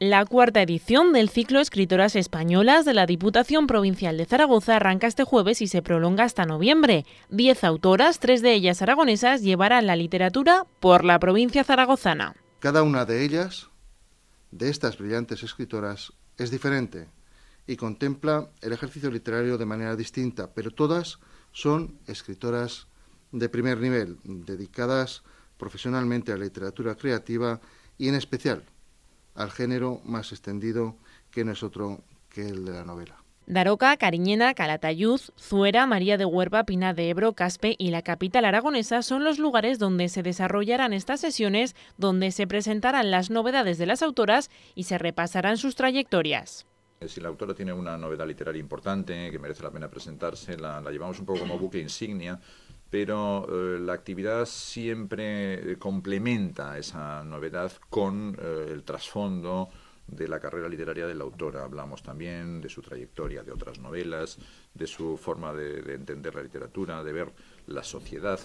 La cuarta edición del ciclo Escritoras Españolas de la Diputación Provincial de Zaragoza arranca este jueves y se prolonga hasta noviembre. Diez autoras, tres de ellas aragonesas, llevarán la literatura por la provincia zaragozana. Cada una de ellas, de estas brillantes escritoras, es diferente y contempla el ejercicio literario de manera distinta, pero todas son escritoras de primer nivel, dedicadas profesionalmente a la literatura creativa y en especial al género más extendido que no es otro que el de la novela. Daroca, Cariñena, Calatayud, Zuera, María de Huerva, Pina de Ebro, Caspe y la capital aragonesa son los lugares donde se desarrollarán estas sesiones, donde se presentarán las novedades de las autoras y se repasarán sus trayectorias. Eh, si la autora tiene una novedad literaria importante que merece la pena presentarse, la, la llevamos un poco como buque insignia pero eh, la actividad siempre eh, complementa esa novedad con eh, el trasfondo de la carrera literaria de la autora. Hablamos también de su trayectoria, de otras novelas, de su forma de entender la literatura, de ver la sociedad